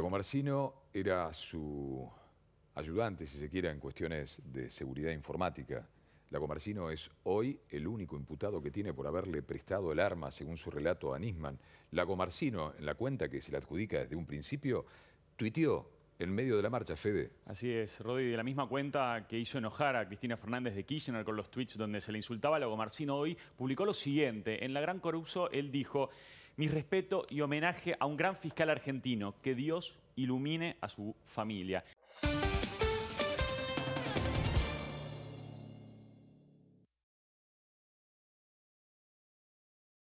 comarcino era su ayudante, si se quiera, en cuestiones de seguridad informática. comarcino es hoy el único imputado que tiene por haberle prestado el arma, según su relato a Nisman. Marcino, en la cuenta que se le adjudica desde un principio, tuiteó en medio de la marcha, Fede. Así es, Rodri, de la misma cuenta que hizo enojar a Cristina Fernández de Kirchner con los tweets donde se le insultaba a Lago hoy, publicó lo siguiente. En La Gran Coruso él dijo, mi respeto y homenaje a un gran fiscal argentino, que Dios ilumine a su familia.